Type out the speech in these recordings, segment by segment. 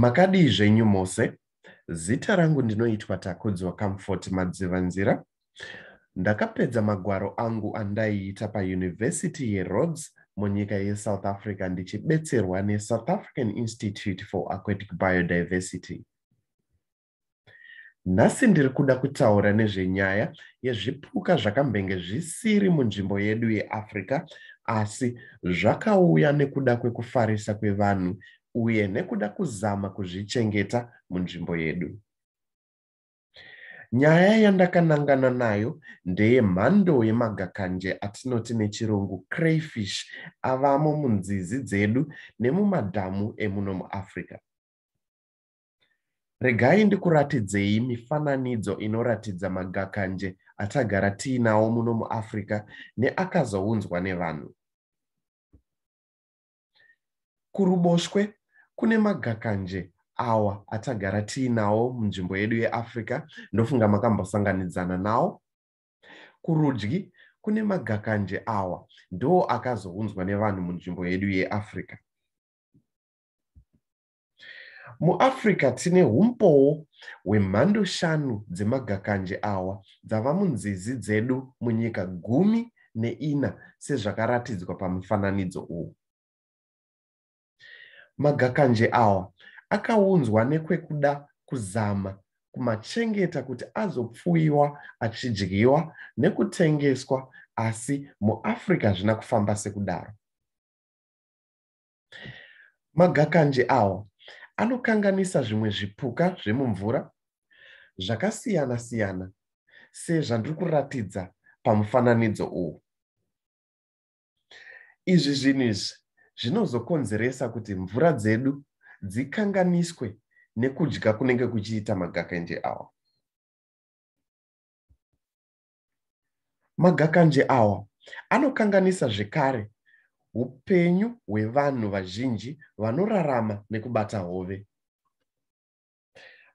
makadii zvenyu mose zita rangu ndinoitwa takudzwa comfort madzivanzira ndakapedza magwaro angu andaiita payunivhesiti yerhodes munyika yesouth africa ndichibetserwa nesouth african institute for aquatic biodiversity nhasi ndiri kuda kutaura nezvenyaya yezvipuka zvakambenge zvisiri munzvimbo yedu yeafrica asi zvakauya nekuda kwekufarisa kwevanhu uye nekuda kuzama kuzvichengeta munzvimbo yedu nyaya yandakanangana nayo ndeyemhando yemagakanje atinoti nechirungu crayfish avamo munzizi dzedu nemumadhamu emuno muafrica regai ndikuratidzei mifananidzo inoratidza magakanje atagara tiinawo muno muafrica neakazounzwa nevanhu kuruboshwe kune magakanje awa atagara tiinawo munzvimbo yedu yeafrica ndofunga makambosanganidzana nawo kurudyi kune magakanje awa ndo akazounzwa nevanhu munzvimbo yedu yeafrica muafrica tine umpowo hwemhando shanu dzemagakanje awa dzava munzizi dzedu munyika gumi neina sezvakaratidzwa pamufananidzo uwu magakanje awa akaunzwa nekwekuda kuzama kumachengeta kuti azopfuyiwa achidyiwa nekutengeswa asi muafrica hazvina kufamba sekudaro magakanje awa anokanganisa zvimwe zvipuka zvemumvura zvakasiyana siyana sezvandiri kuratidza pamufananidzo uwu izvi zvinhu izvi zvinozokonzeresa kuti mvura dzedu dzikanganiswe nekudya kunenge kuchiita magakanje awa magakanje awa anokanganisa zvekare upenyu hwevanhu vazhinji vanorarama nekubata hove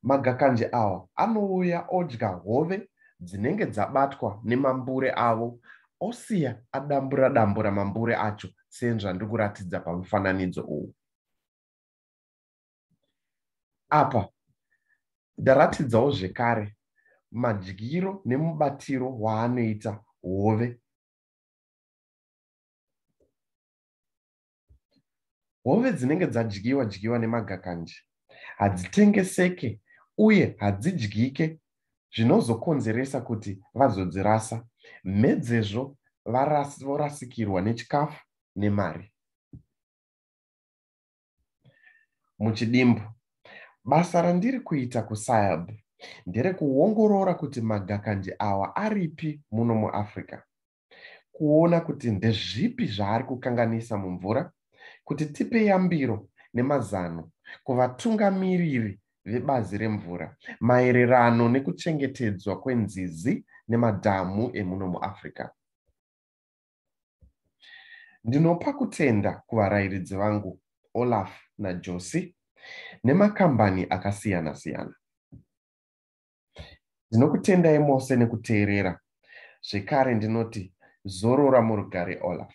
magakanje awa anouya odya hove dzinenge dzabatwa nemambure avo osiya adambura dambura mambure acho senzvandiri kuratidza pamufananidzo uwu apa ndaratidzawo zvekare madyiro nemubatiro waanoita hove hove dzinenge dzadyiwa dyiwa nemagakanji hadzitengeseke uye hadzidyike zvinozokonzeresa kuti vazodzirasa mhedzezvo vorasikirwa nechikafu nemari muchidimbu basa randiri kuita kusayab nderekuongorora kuti magakanje awa aripi muno muafrica kuona kuti ndezvipi zvaari kukanganisa mumvura kuti tipe yambiro nemazano kuvatungamiriri vebazi remvura maererano nekuchengetedzwa kwenzizi nemadhamu emuno muafrica e ndinopa kutenda kuvarayiridzi vangu olaf najosi nemakambani akasiyana-siyana ndinokutendai mose nekuteerera zvekare ndinoti zorora murugare olaf